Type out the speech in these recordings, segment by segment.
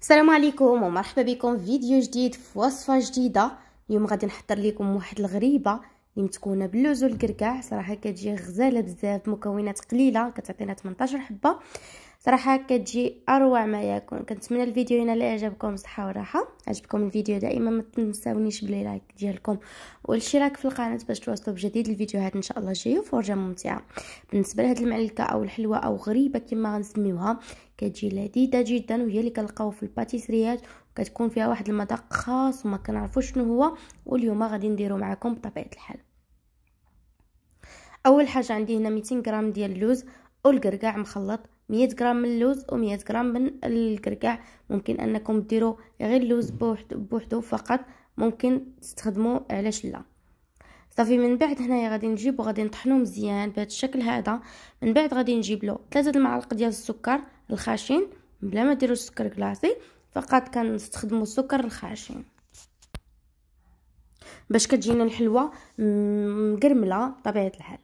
السلام عليكم ومرحبا بكم في فيديو جديد في وصفه جديده اليوم غادي نحضر لكم واحد الغريبه اللي متكونه باللوز والكركاع صراحه كتجي غزاله بزاف مكونات قليله كتعطينا 18 حبه صراحه كتجي اروع ما يكون كنتمنى الفيديو ينال اعجابكم صحه وراحه عجبكم الفيديو دائما ما تنساونيش بلي لايك ديالكم والاشتراك في القناه باش توصلوا بجديد الفيديوهات ان شاء الله الجايه وفرجه ممتعه بالنسبه لهاد المعلكه او الحلوه او غريبه كما غنسميوها كتجي لذيذه جدا وهي اللي كنلقاو في الباتيسريات وكتكون فيها واحد المذاق خاص وما كنعرفوش شنو هو واليوم غادي نديرو معكم بطبيعه الحال اول حاجه عندي هنا 200 غرام ديال اللوز والقرقاع مخلط مية غرام من اللوز ومية غرام من الكركاع ممكن انكم ديروا غير اللوز بوحدو, فقط ممكن تستخدموا علاش لا صافي من بعد هنايا غادي نجيب وغادي نطحنو مزيان بهذا الشكل هذا من بعد غادي نجيب له ثلاثه المعالق ديال السكر الخشن بلا ما ديروا السكر كلاصي فقط كنستخدموا السكر الخشن باش كتجينا الحلوه مقرمله بطبيعه الحال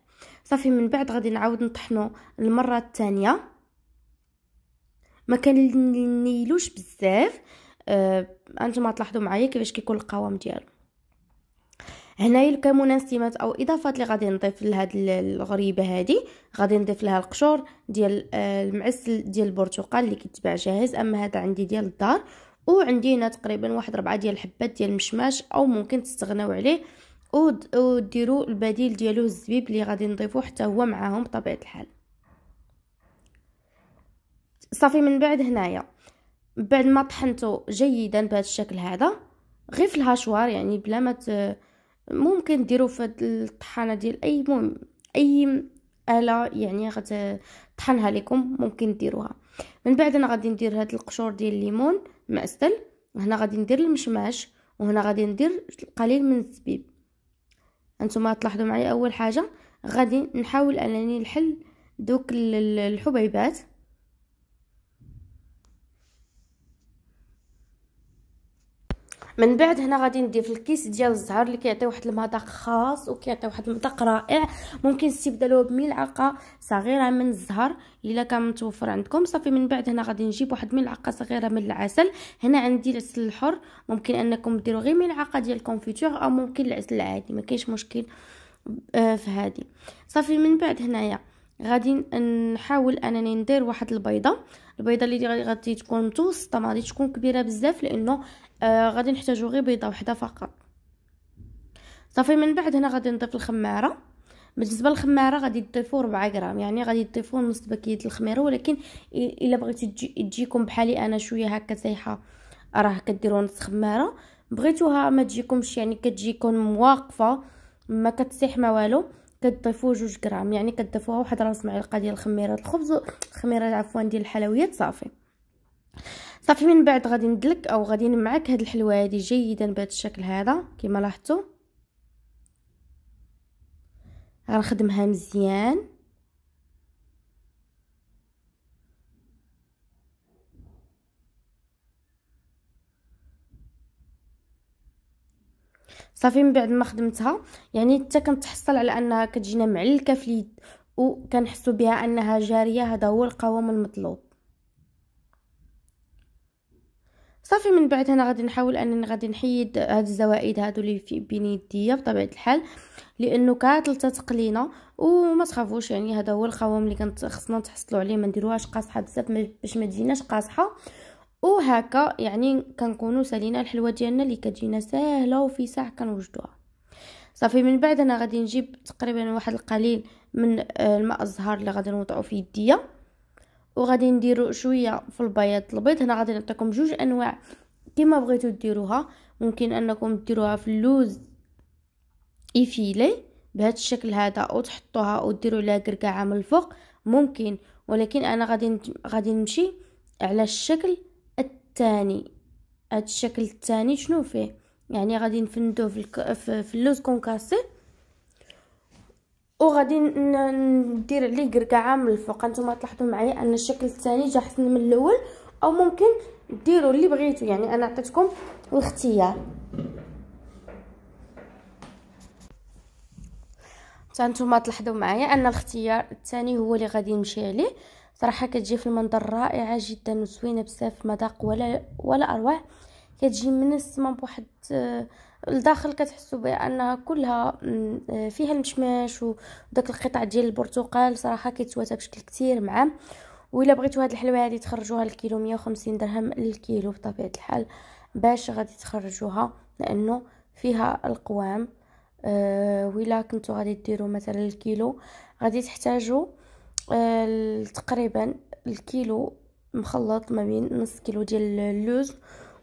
صافي من بعد غادي نعاود نطحنو المره الثانيه ما كنيلوش بزاف آه انتما تلاحظوا معايا كيفاش كيكون القوام ديالو هنايا كمنسمات او اضافات اللي غادي نضيف لهاد الغريبه هادي غادي نضيف لها القشور ديال آه، المعسل ديال البرتقال اللي كيتباع جاهز اما هذا عندي ديال الدار وعندي هنا تقريبا واحد ربعة ديال الحبات ديال المشماش او ممكن تستغناو عليه وديروا البديل ديالو الزبيب اللي غادي نضيفو حتى هو معاهم بطبيعه الحال صافي من بعد هنايا بعد ما طحنته جيدا بهذا الشكل هذا غير في الهاشوار يعني بلا ما ممكن ديرو في الطحانه ديال اي مهم اي اله يعني غتطحنها لكم ممكن ديروها من بعد انا غادي ندير هاد القشور ديال الليمون معسل هنا غادي ندير المشماش وهنا غادي ندير قليل من الزبيب انتم تلاحظوا معايا اول حاجه غادي نحاول انني نحل دوك الحبيبات من بعد هنا غادي ندير في الكيس ديال الزهر اللي كيعطي واحد المذاق خاص وكيعطي واحد المذاق رائع ممكن تستبدلوه بملعقه صغيره من الزهر الا كان متوفر عندكم صافي من بعد هنا غادي نجيب واحد الملعقه صغيره من العسل هنا عندي العسل الحر ممكن انكم ديروا غير ملعقه ديال الكونفيتور او ممكن العسل العادي ما كاينش مشكل آه، في هذه صافي من بعد هنايا غادي نحاول انني ندير واحد البيضه البيضه اللي غادي تكون متوسطه ما غادي تكون كبيره بزاف لانه آه غادي نحتاجو غير بيضه وحده فقط صافي من بعد هنا غادي نضيف الخماره بالنسبه للخماره غادي تضيفوا 4 غرام يعني غادي تضيفوا نص باكيه الخميره ولكن الا بغيتو تجي تجيكم بحالي انا شويه هكا سايحه راه كديروا نص خماره بغيتوها ما تجيكمش يعني كتجيكم واقفه ما كتسيح ما والو كتضيفوا جوج غرام يعني كتضيفوها واحد راس معلقه ديال الخميره الخبز خميره عفوا ديال الحلويات صافي صافي من بعد غادي ندلك او غادي نمعك هاد الحلوه هادي جيدا بهذا الشكل هذا كما لاحظتوا غنخدمها مزيان صافي من بعد ما خدمتها يعني حتى كنتحصل على انها كتجينا معلكه في اليد وكنحسوا بها انها جاريه هذا هو القوام المطلوب صافي من بعد هنا غادي نحاول انني غادي نحيد هاد الزوائد هادو اللي في بين يديا بطبيعه الحال لانه كاتلته تقلينا وما تخافوش يعني هذا هو القوام اللي كنت خصنا تحصلوا عليه ما نديروهاش قاصحه بزاف باش ما تجيناش قاصحه وهكا يعني كنكونوا سالينا الحلوه ديالنا اللي كتجينا ساهله وفي ساعه كنوجدوها صافي من بعد انا غادي نجيب تقريبا واحد القليل من آه، الماء الزهر اللي غادي نوضعو في يديا وغادي نديرو شويه في البياض البيض هنا غادي نعطيكم جوج انواع كما بغيتو ديروها ممكن انكم ديروها في اللوز ايفيلي بهذا الشكل هذا وتحطوها وديروا لها كركعه من الفوق ممكن ولكن انا غادي غادي نمشي على الشكل الثاني هذا الشكل الثاني شنو فيه يعني غادي نفندوه في, في اللوز كونكاسي وغادي ندير عليه قرقعه من الفوق نتوما تلاحظوا معايا ان الشكل الثاني جا احسن من الاول او ممكن ديروا اللي بغيتو يعني انا عطيتكم الاختيار حتى نتوما تلاحظوا معايا ان الاختيار الثاني هو اللي غادي نمشي عليه صراحه كتجي في المنظر رائعه جدا وزوينه بزاف مذاق ولا ولا اروع كتجي من السما بواحد آه، لداخل كتحسوا بانها كلها آه، فيها المشماش وداك القطع ديال البرتقال صراحه كيتواتى بشكل كثير معاه وإلا بغيتوا هاد الحلوه هادي تخرجوها الكيلو 150 درهم الكيلو بطبيعه الحال باش غادي تخرجوها لانه فيها القوام أه وإلا كنتو غادي ديروا مثلا الكيلو غادي تحتاجوا أه تقريبا الكيلو مخلط ما بين نص كيلو ديال اللوز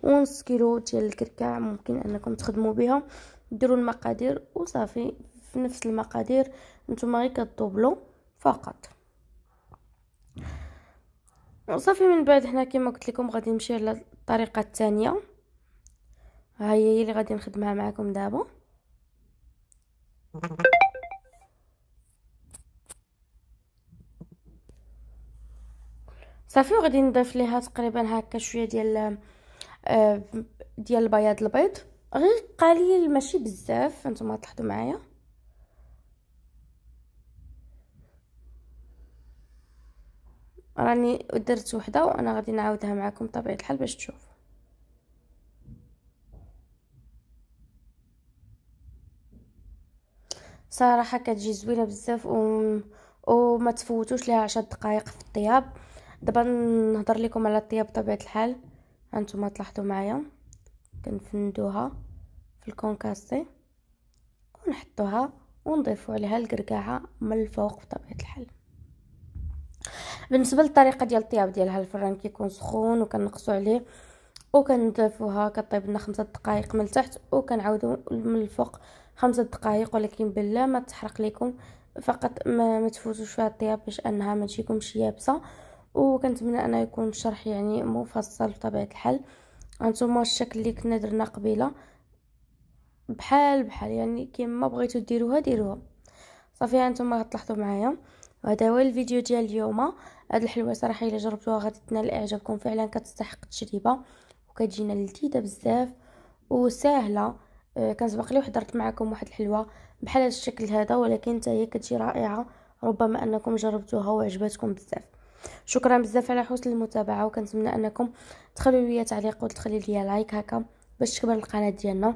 ونص كيلو ديال الكركاع ممكن انكم تخدموا بها ديروا المقادير وصافي في نفس المقادير نتوما غير كطوبلو فقط وصافي من بعد هنا كما قلت لكم غادي نمشي للطريقه الثانيه ها هي اللي غادي نخدمها معكم دابا صافي وغادي نضيف ليها تقريبا هكا شويه ديال ديال البياض البيض غير قليل ماشي بزاف انتم تلاحظوا معايا راني درت وحده وانا غادي نعاودها معكم بطبيعه الحال باش تشوف صراحه كتجي زوينه بزاف و... وما تفوتوش ليها 10 دقائق في الطياب دابا نهضر لكم على الطياب بطبيعه الحال هانتوما تلاحظوا معايا كنفندوها في الكونكاسي ونحطوها ونضيفوا عليها الكركاعه من الفوق بطبيعه الحال بالنسبه للطريقه ديال الطياب ديالها الفران كيكون سخون وكنقصوا عليه وكنضيفوها كطيب لنا خمسة دقائق من التحت وكنعاودوا من الفوق خمسة دقائق ولكن بلا ما تحرق لكم فقط ما, ما تفوتوش فيها الطياب باش انها ما تجيكمش يابسه وكنتمنى انا يكون الشرح يعني مفصل بطبيعه الحال هانتوما الشكل اللي كنا درنا قبيله بحال بحال يعني كيما بغيتو ديروها ديروها صافي هانتوما غتلاحظوا معايا وهذا هو الفيديو ديال اليوم هاد الحلوه صراحه الا جربتوها غادي تنال اعجابكم فعلا كتستحق التجربه وكتجينا لذيذه بزاف وسهله أه كنسبق لي وحضرت معكم واحد الحلوه بحال هاد الشكل هذا ولكن حتى هي كتجي رائعه ربما انكم جربتوها وعجبتكم بزاف شكرا بزاف على حسن المتابعه وكنتمنى انكم تخلوا ليا تعليق وتخلي ليا لايك هكا باش تكبر القناه ديالنا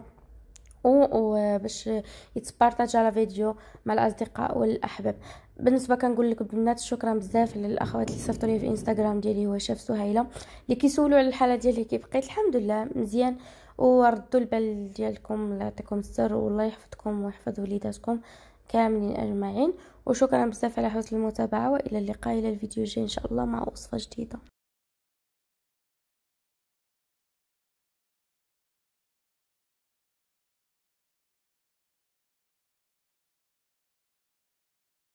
وباش يتبارطاج على فيديو مع الاصدقاء والاحباب بالنسبه كنقول لك البنات شكرا بزاف للاخوات اللي صيفطوا لي في انستغرام ديالي هو شاف سهيله اللي كيسولوا على الحاله ديالي كيف بقيت الحمد لله مزيان وردوا البال ديالكم الله يعطيكم السر والله يحفظكم ويحفظ وليداتكم كاملين أجمعين وشكرا بزاف على حسن المتابعة وإلى اللقاء إلى الفيديو الجاي إن شاء الله مع وصفة جديدة